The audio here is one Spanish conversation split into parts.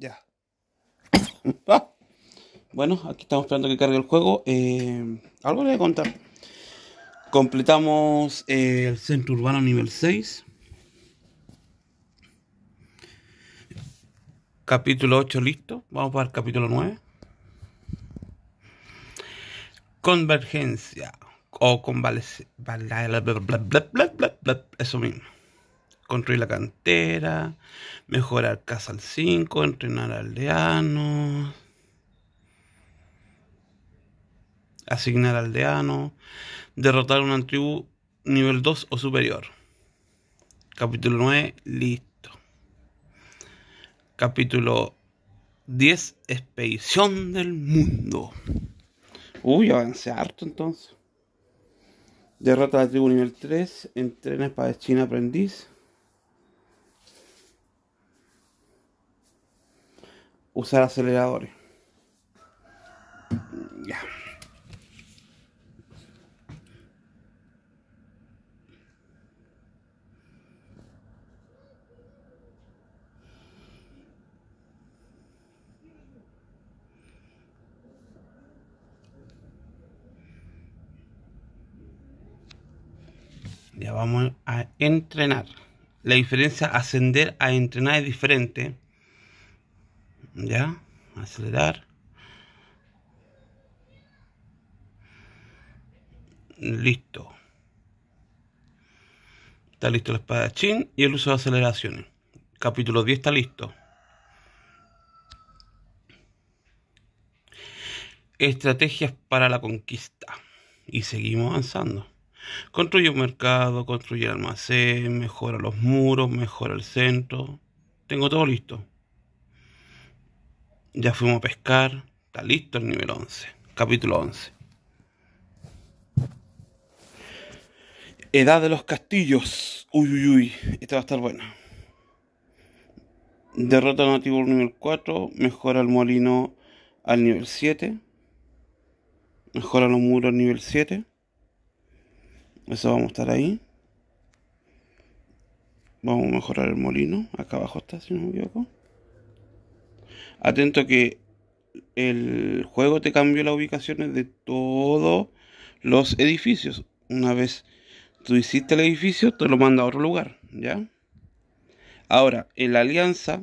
ya. Bueno, aquí estamos esperando que cargue el juego. algo le voy a contar. Completamos el centro urbano nivel 6. Capítulo 8 listo. Vamos para el capítulo 9. Convergencia. O bla. Eso mismo construir la cantera, mejorar casa al 5, entrenar aldeanos, asignar aldeanos, derrotar una tribu nivel 2 o superior. Capítulo 9, listo. Capítulo 10, expedición del mundo. Uy, avance harto entonces. Derrota a la tribu nivel 3, entrena china aprendiz. usar aceleradores. Ya. Ya vamos a entrenar. La diferencia ascender a entrenar es diferente ya acelerar listo está listo el espadachín y el uso de aceleraciones capítulo 10 está listo estrategias para la conquista y seguimos avanzando construye un mercado construye el almacén mejora los muros mejora el centro tengo todo listo ya fuimos a pescar. Está listo el nivel 11. Capítulo 11. Edad de los castillos. Uy, uy, uy. esta va a estar bueno. Derrota nativo al nivel 4. Mejora el molino al nivel 7. Mejora los muros al nivel 7. Eso vamos a estar ahí. Vamos a mejorar el molino. Acá abajo está, si no me equivoco. Atento que el juego te cambió las ubicaciones de todos los edificios. Una vez tú hiciste el edificio, te lo manda a otro lugar, ¿ya? Ahora, en la alianza,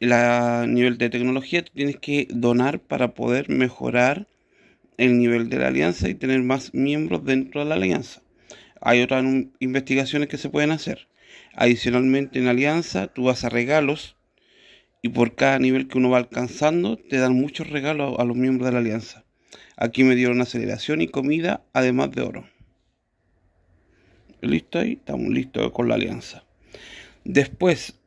el nivel de tecnología, tienes que donar para poder mejorar el nivel de la alianza y tener más miembros dentro de la alianza. Hay otras investigaciones que se pueden hacer. Adicionalmente, en alianza, tú vas a regalos y por cada nivel que uno va alcanzando te dan muchos regalos a los miembros de la alianza. Aquí me dieron aceleración y comida, además de oro. Listo ahí, estamos listos con la alianza. Después,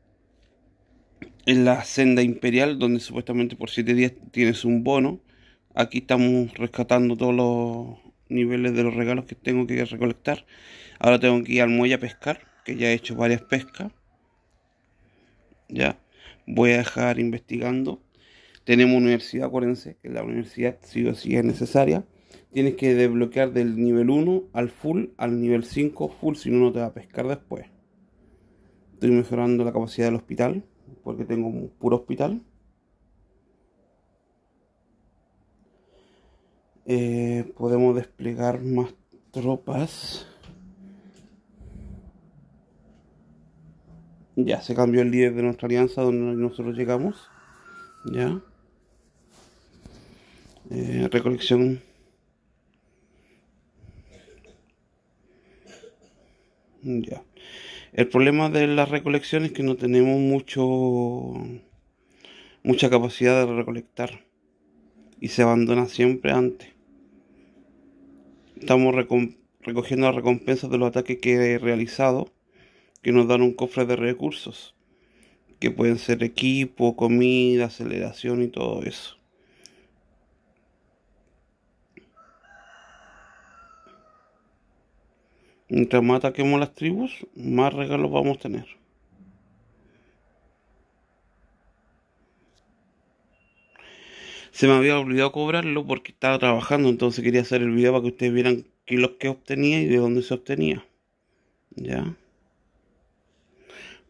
en la senda imperial, donde supuestamente por 7 días tienes un bono, aquí estamos rescatando todos los niveles de los regalos que tengo que recolectar. Ahora tengo que ir al muelle a pescar, que ya he hecho varias pescas. Ya voy a dejar investigando. Tenemos universidad, corense, que la universidad sí o es necesaria. Tienes que desbloquear del nivel 1 al full al nivel 5 full, si no, no te va a pescar después. Estoy mejorando la capacidad del hospital, porque tengo un puro hospital. Eh, podemos desplegar más tropas. Ya se cambió el líder de nuestra alianza donde nosotros llegamos. Ya. Eh, recolección. Ya. El problema de la recolección es que no tenemos mucho mucha capacidad de recolectar y se abandona siempre antes. Estamos recogiendo las recompensas de los ataques que he realizado que nos dan un cofre de recursos, que pueden ser equipo, comida, aceleración y todo eso. Mientras más ataquemos las tribus, más regalos vamos a tener. Se me había olvidado cobrarlo porque estaba trabajando, entonces quería hacer el video para que ustedes vieran qué lo que obtenía y de dónde se obtenía. ¿Ya?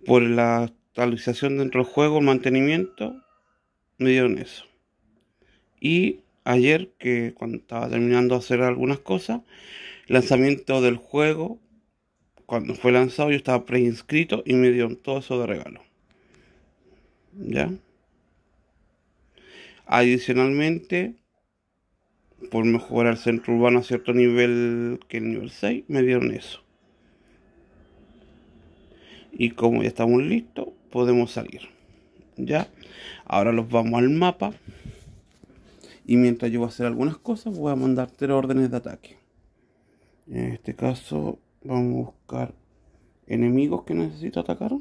por la actualización dentro del juego, el mantenimiento, me dieron eso. Y ayer, que cuando estaba terminando de hacer algunas cosas, lanzamiento del juego, cuando fue lanzado yo estaba preinscrito y me dieron todo eso de regalo. ¿Ya? Adicionalmente, por mejorar el centro urbano a cierto nivel que el nivel 6, me dieron eso y como ya estamos listos podemos salir ya ahora los vamos al mapa y mientras yo voy a hacer algunas cosas voy a mandarte órdenes de ataque en este caso vamos a buscar enemigos que necesito atacar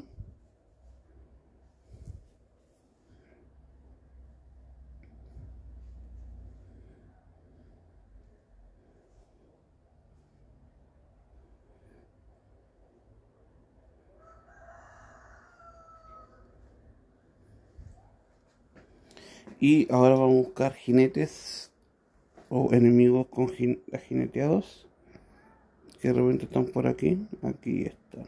Y ahora vamos a buscar jinetes o enemigos con jineteados. Que de repente están por aquí. Aquí están.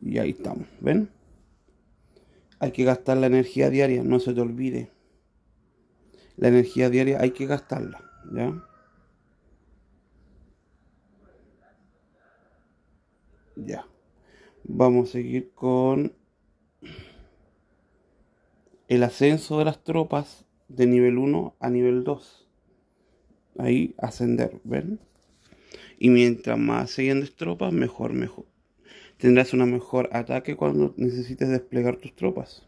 Y ahí estamos, ¿ven? Hay que gastar la energía diaria, no se te olvide. La energía diaria hay que gastarla, ¿ya? Ya. Vamos a seguir con el ascenso de las tropas de nivel 1 a nivel 2. Ahí ascender, ¿ven? Y mientras más siguen tropas, mejor, mejor. Tendrás una mejor ataque cuando necesites desplegar tus tropas.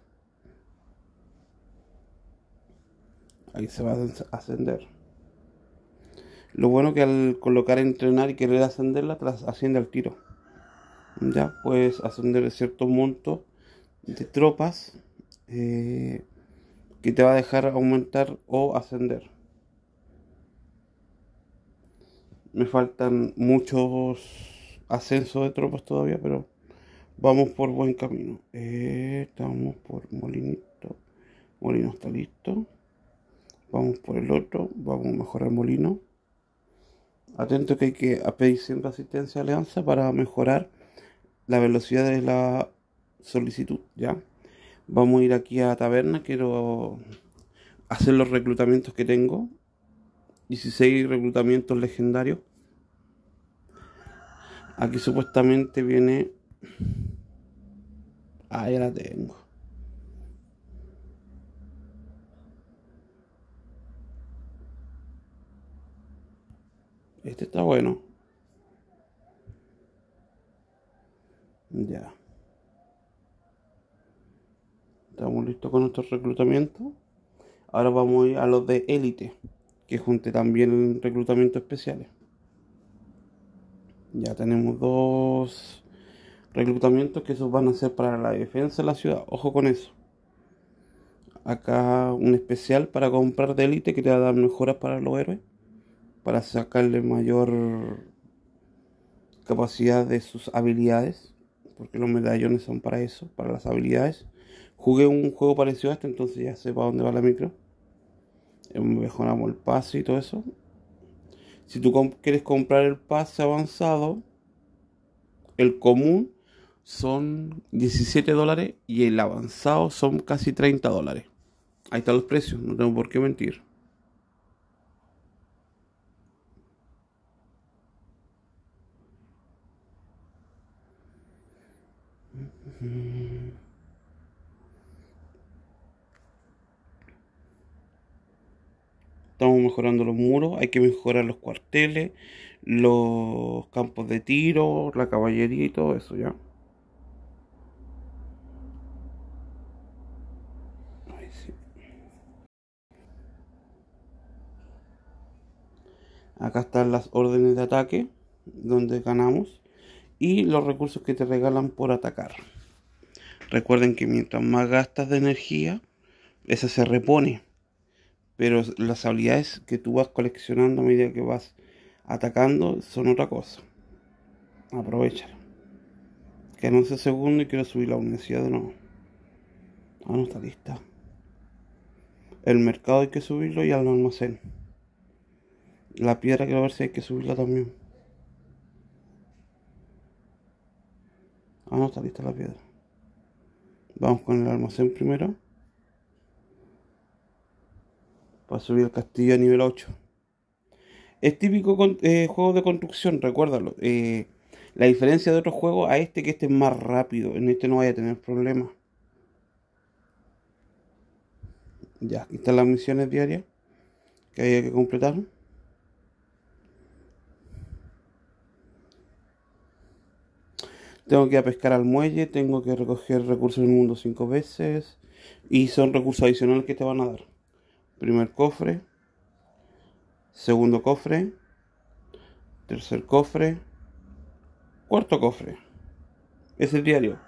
Ahí se va a ascender. Lo bueno que al colocar entrenar y querer ascenderla, asciende al tiro ya puedes ascender cierto monto de tropas eh, que te va a dejar aumentar o ascender. Me faltan muchos ascensos de tropas todavía, pero vamos por buen camino. Eh, estamos por Molinito. Molino está listo. Vamos por el otro. Vamos a mejorar Molino. Atento que hay que pedir siempre asistencia a Alianza para mejorar la velocidad de la solicitud, ¿ya? Vamos a ir aquí a taberna, quiero hacer los reclutamientos que tengo. 16 reclutamientos legendarios. Aquí supuestamente viene... ahí la tengo. Este está bueno. Ya. Estamos listos con nuestro reclutamiento. Ahora vamos a los de élite, que junte también reclutamiento especiales. Ya tenemos dos reclutamientos que esos van a ser para la defensa de la ciudad. Ojo con eso. Acá un especial para comprar de élite que te va a dar mejoras para los héroes. Para sacarle mayor capacidad de sus habilidades porque los medallones son para eso, para las habilidades. Jugué un juego parecido a este, entonces ya sé para dónde va la micro. Eh, mejoramos el pase y todo eso. Si tú quieres comprar el pase avanzado, el común son 17 dólares y el avanzado son casi 30 dólares. Ahí están los precios, no tengo por qué mentir. mejorando los muros, hay que mejorar los cuarteles, los campos de tiro, la caballería y todo eso, ¿ya? Acá están las órdenes de ataque, donde ganamos, y los recursos que te regalan por atacar. Recuerden que mientras más gastas de energía, esa se repone pero las habilidades que tú vas coleccionando a medida que vas atacando son otra cosa. que no 11 segundo y quiero subir la universidad de nuevo. Ah, no está lista. El mercado hay que subirlo y al almacén. La piedra quiero ver si hay que subirla también. Ah, no está lista la piedra. Vamos con el almacén primero para subir el castillo a nivel 8. Es típico con, eh, juego de construcción, recuérdalo. Eh, la diferencia de otros juegos a este que este es más rápido. En este no vaya a tener problemas. Ya, aquí están las misiones diarias que había que completar. Tengo que ir a pescar al muelle, tengo que recoger recursos del mundo cinco veces y son recursos adicionales que te van a dar primer cofre, segundo cofre, tercer cofre, cuarto cofre. Es el diario.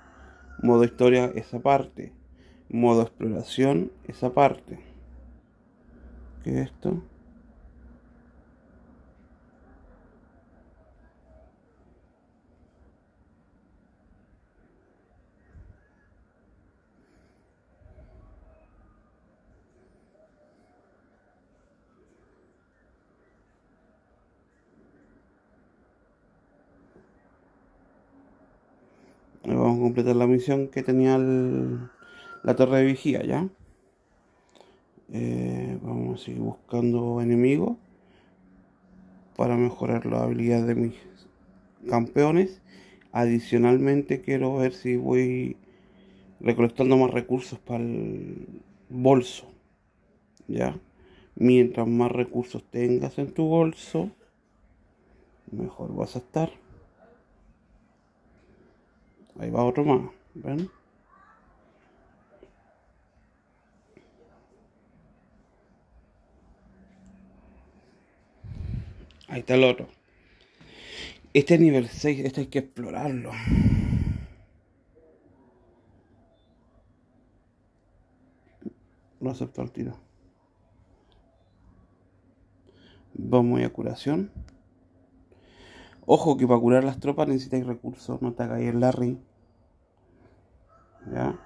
Modo historia esa parte. Modo exploración esa parte. ¿Qué es esto? Vamos a completar la misión que tenía la torre de vigía, ¿ya? Eh, vamos a seguir buscando enemigos para mejorar la habilidad de mis campeones. Adicionalmente quiero ver si voy recolectando más recursos para el bolso. ¿Ya? Mientras más recursos tengas en tu bolso, mejor vas a estar. Ahí va otro más. ¿Ven? Ahí está el otro. Este nivel 6, este hay que explorarlo. No acepto el tiro. Vamos a curación. Ojo que para curar las tropas necesitáis recursos, no te hagáis el Larry. ¿Ya?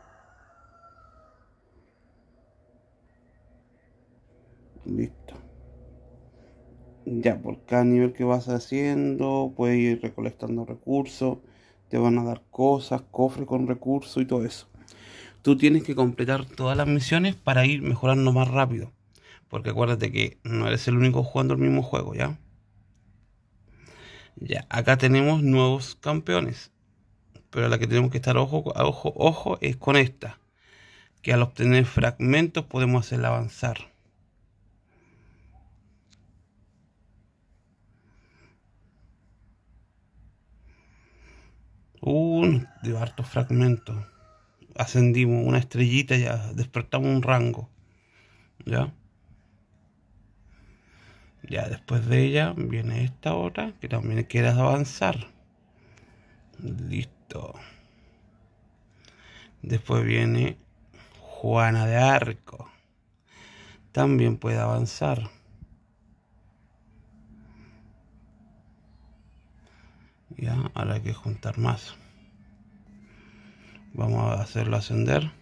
Listo. Ya, por cada nivel que vas haciendo, puedes ir recolectando recursos, te van a dar cosas, cofres con recursos y todo eso. Tú tienes que completar todas las misiones para ir mejorando más rápido. Porque acuérdate que no eres el único jugando el mismo juego, ¿ya? Ya, acá tenemos nuevos campeones. Pero la que tenemos que estar ojo, ojo, ojo es con esta. Que al obtener fragmentos podemos hacerla avanzar. un uh, de hartos fragmentos. Ascendimos una estrellita, ya despertamos un rango. ¿Ya? Ya después de ella viene esta otra que también quieras avanzar. Listo. Después viene Juana de Arco. También puede avanzar. Ya, ahora hay que juntar más. Vamos a hacerlo ascender.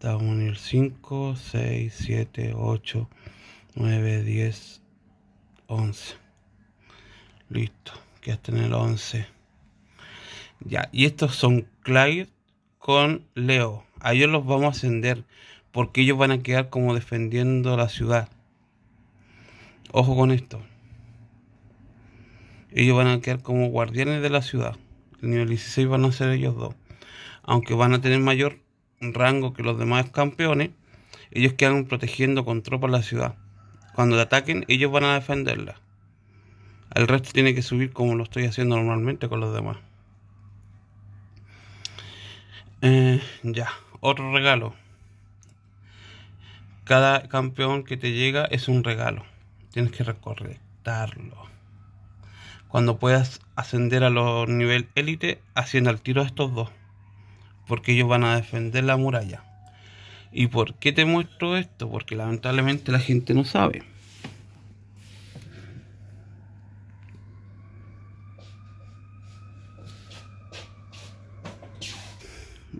en el 5, 6, 7, 8, 9, 10, 11. Listo. Que hasta en el 11. Ya. Y estos son Clyde con Leo. A ellos los vamos a ascender. Porque ellos van a quedar como defendiendo la ciudad. Ojo con esto. Ellos van a quedar como guardianes de la ciudad. El nivel 16 van a ser ellos dos. Aunque van a tener mayor rango que los demás campeones, ellos quedan protegiendo con tropas la ciudad. Cuando la ataquen, ellos van a defenderla. El resto tiene que subir como lo estoy haciendo normalmente con los demás. Eh, ya, otro regalo. Cada campeón que te llega es un regalo. Tienes que recolectarlo. Cuando puedas ascender a los nivel élite, haciendo al tiro a estos dos porque ellos van a defender la muralla. ¿Y por qué te muestro esto? Porque lamentablemente la gente no sabe.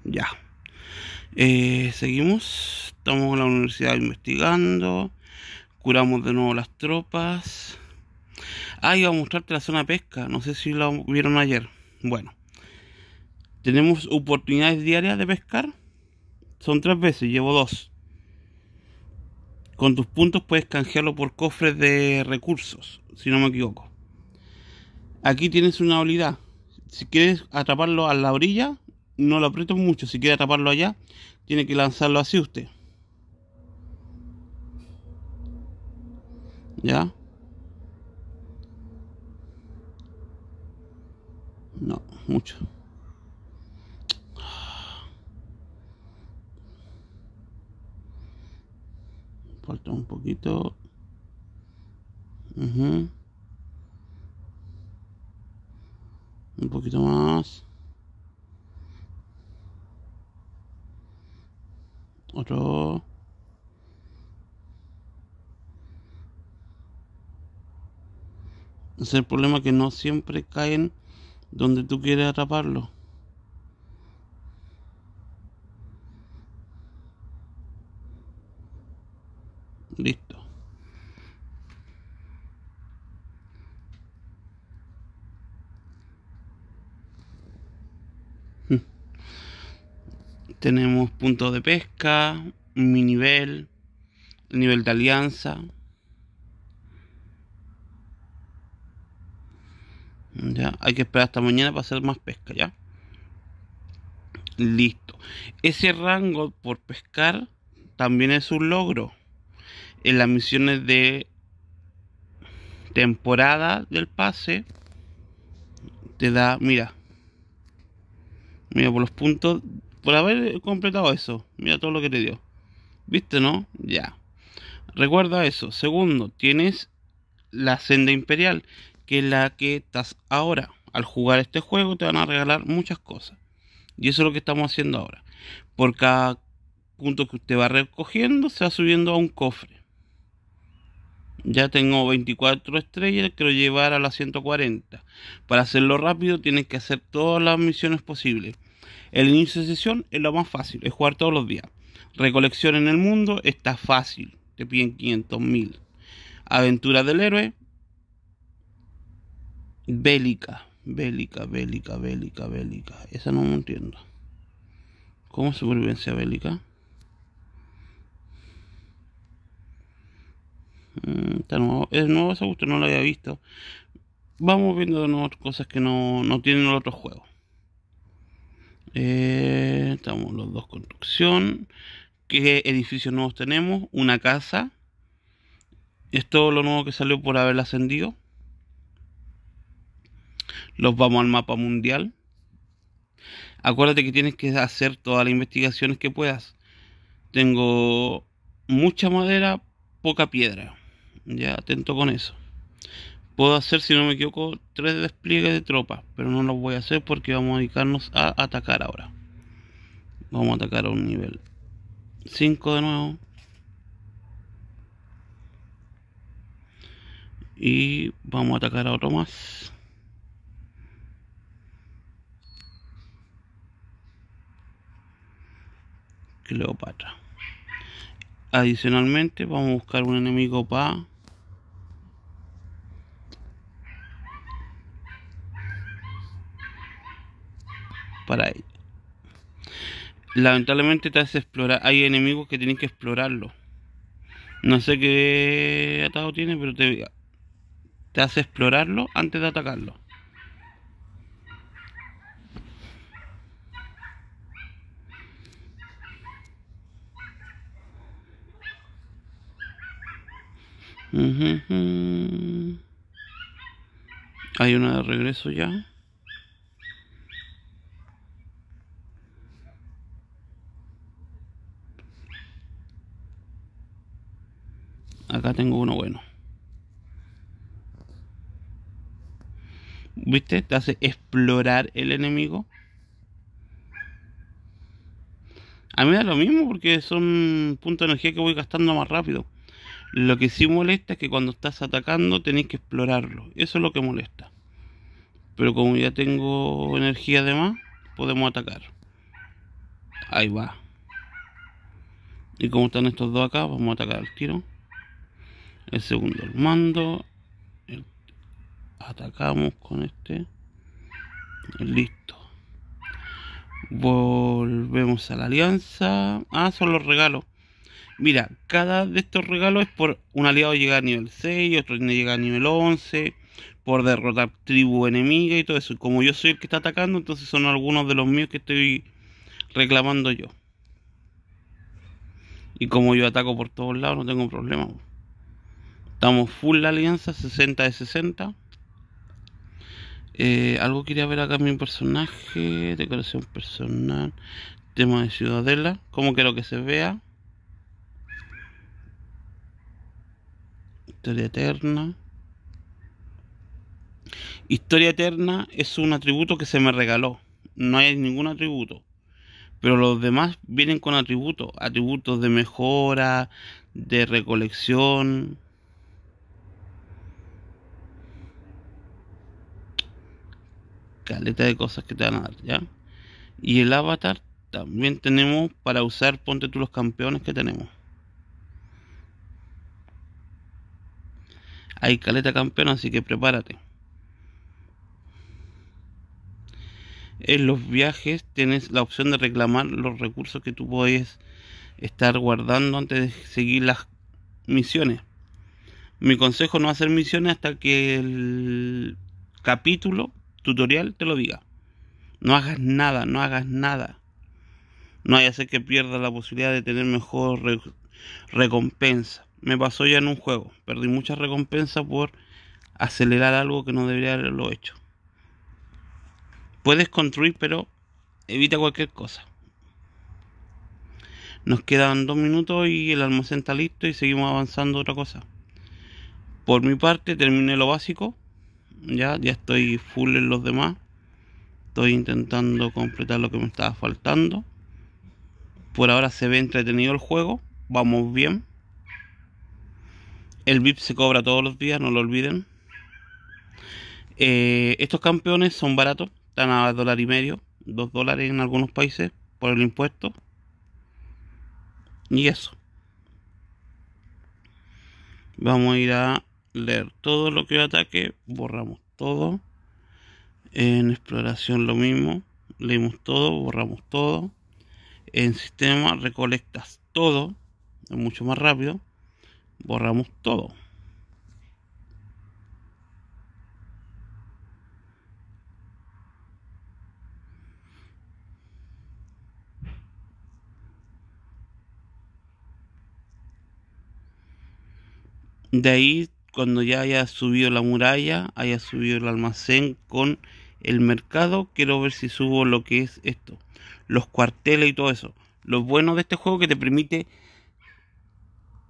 Ya. Eh, seguimos. Estamos en la universidad investigando. Curamos de nuevo las tropas. Ah, iba a mostrarte la zona pesca. No sé si la vieron ayer. Bueno. Tenemos oportunidades diarias de pescar. Son tres veces, llevo dos. Con tus puntos puedes canjearlo por cofres de recursos, si no me equivoco. Aquí tienes una habilidad. Si quieres atraparlo a la orilla, no lo aprieto mucho. Si quieres atraparlo allá, tiene que lanzarlo así usted. ¿Ya? No, mucho. falta un poquito un poquito más otro es el problema que no siempre caen donde tú quieres atraparlo Listo. Hmm. Tenemos puntos de pesca, mi nivel, nivel de alianza. Ya, hay que esperar hasta mañana para hacer más pesca, ¿ya? Listo. Ese rango por pescar también es un logro en las misiones de temporada del pase te da, mira, mira por los puntos, por haber completado eso, mira todo lo que te dio. ¿Viste, no? Ya. Recuerda eso. Segundo, tienes la senda imperial, que es la que estás ahora. Al jugar este juego te van a regalar muchas cosas. Y eso es lo que estamos haciendo ahora. Por cada punto que usted va recogiendo, se va subiendo a un cofre. Ya tengo 24 estrellas, quiero llevar a las 140. Para hacerlo rápido tienes que hacer todas las misiones posibles. El inicio de sesión es lo más fácil, es jugar todos los días. Recolección en el mundo está fácil, te piden 500.000. Aventura del héroe, bélica, bélica, bélica, bélica, bélica. Esa no me entiendo. ¿Cómo supervivencia bélica? Mm, es nuevo ese gusto, no lo había visto. Vamos viendo cosas que no, no tienen los otros juegos. Eh, estamos los dos construcción. ¿Qué edificios nuevos tenemos? Una casa. Es todo lo nuevo que salió por haberla ascendido. Los vamos al mapa mundial. Acuérdate que tienes que hacer todas las investigaciones que puedas. Tengo mucha madera, poca piedra. Ya atento con eso. Puedo hacer, si no me equivoco, tres despliegues de tropas, pero no los voy a hacer porque vamos a dedicarnos a atacar ahora. Vamos a atacar a un nivel 5 de nuevo. Y vamos a atacar a otro más. Cleopatra. Adicionalmente vamos a buscar un enemigo para para ello. Lamentablemente te hace explorar, hay enemigos que tienen que explorarlo. No sé qué atado tiene, pero te, te hace explorarlo antes de atacarlo. Hay una de regreso ya. Acá tengo uno bueno. ¿Viste? Te hace explorar el enemigo. A mí me da lo mismo porque son puntos de energía que voy gastando más rápido. Lo que sí molesta es que cuando estás atacando tenés que explorarlo. Eso es lo que molesta. Pero como ya tengo energía de más, podemos atacar. Ahí va. Y como están estos dos acá, vamos a atacar al tiro el segundo mando atacamos con este listo volvemos a la alianza ah son los regalos mira cada de estos regalos es por un aliado llega a nivel 6 otro llega a nivel 11 por derrotar tribu enemiga y todo eso como yo soy el que está atacando entonces son algunos de los míos que estoy reclamando yo y como yo ataco por todos lados no tengo problema Estamos full la alianza, 60 de 60. Eh, algo quería ver acá mi personaje, decoración personal, tema de ciudadela, como quiero que se vea. Historia eterna. Historia eterna es un atributo que se me regaló. No hay ningún atributo. Pero los demás vienen con atributos. Atributos de mejora, de recolección, caleta de cosas que te van a dar, ¿ya? Y el avatar también tenemos para usar, ponte tú los campeones que tenemos. Hay caleta campeón, así que prepárate. En los viajes tienes la opción de reclamar los recursos que tú puedes estar guardando antes de seguir las misiones. Mi consejo no hacer misiones hasta que el capítulo tutorial te lo diga. No hagas nada, no hagas nada. No hay hacer que pierdas la posibilidad de tener mejor recompensa. Me pasó ya en un juego. Perdí mucha recompensa por acelerar algo que no debería haberlo hecho. Puedes construir, pero evita cualquier cosa. Nos quedan dos minutos y el almacén está listo y seguimos avanzando otra cosa. Por mi parte terminé lo básico ya, ya estoy full en los demás. Estoy intentando completar lo que me estaba faltando. Por ahora se ve entretenido el juego. Vamos bien. El VIP se cobra todos los días, no lo olviden. Eh, estos campeones son baratos. Están a dólar y medio. Dos dólares en algunos países por el impuesto. Y eso. Vamos a ir a leer todo lo que ataque, borramos todo. En exploración lo mismo, leemos todo, borramos todo. En sistema recolectas todo, es mucho más rápido, borramos todo. De ahí cuando ya haya subido la muralla, haya subido el almacén con el mercado, quiero ver si subo lo que es esto, los cuarteles y todo eso. Lo bueno de este juego que te permite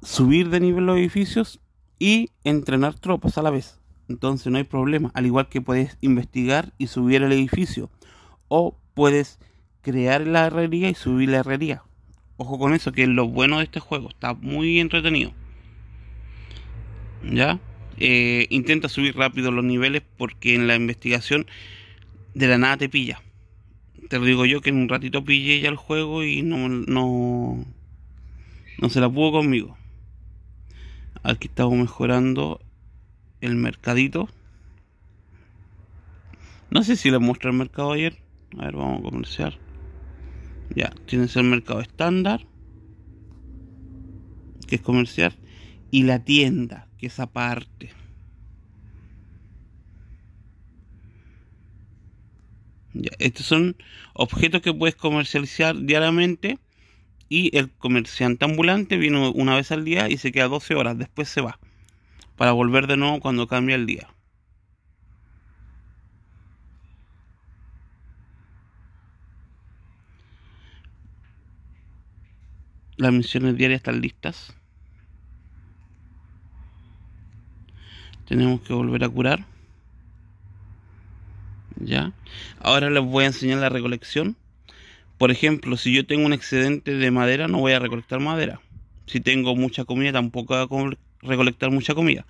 subir de nivel los edificios y entrenar tropas a la vez. Entonces no hay problema, al igual que puedes investigar y subir el edificio o puedes crear la herrería y subir la herrería. Ojo con eso, que es lo bueno de este juego, está muy entretenido. ¿ya? Eh, intenta subir rápido los niveles porque en la investigación de la nada te pilla. Te lo digo yo que en un ratito pillé ya el juego y no, no, se la pudo conmigo. Aquí estamos mejorando el mercadito. No sé si les muestra el mercado ayer. A ver, vamos a comerciar. Ya, tienes el mercado estándar, que es comerciar, y la tienda, esa parte. estos son objetos que puedes comercializar diariamente y el comerciante ambulante viene una vez al día y se queda 12 horas, después se va para volver de nuevo cuando cambia el día. Las misiones diarias están listas. tenemos que volver a curar ya ahora les voy a enseñar la recolección por ejemplo si yo tengo un excedente de madera no voy a recolectar madera si tengo mucha comida tampoco voy a recolectar mucha comida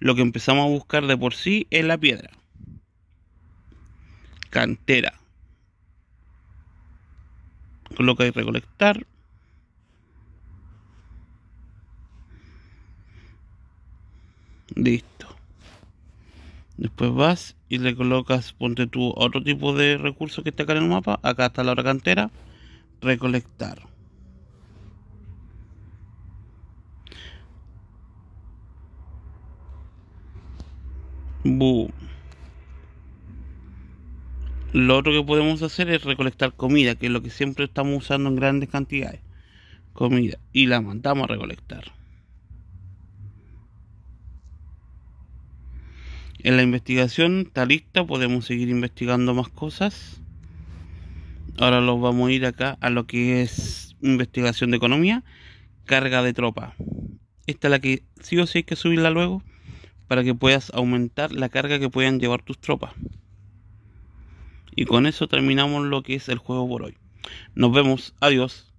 lo que empezamos a buscar de por sí es la piedra cantera coloca y recolectar listo Después vas y le colocas, ponte tú, otro tipo de recurso que está acá en el mapa. Acá está la otra cantera. Recolectar. Lo otro que podemos hacer es recolectar comida, que es lo que siempre estamos usando en grandes cantidades. Comida. Y la mandamos a recolectar. En la investigación está lista, podemos seguir investigando más cosas. Ahora los vamos a ir acá a lo que es investigación de economía, carga de tropa. Esta es la que sí o sí hay que subirla luego para que puedas aumentar la carga que puedan llevar tus tropas. Y con eso terminamos lo que es el juego por hoy. Nos vemos, adiós.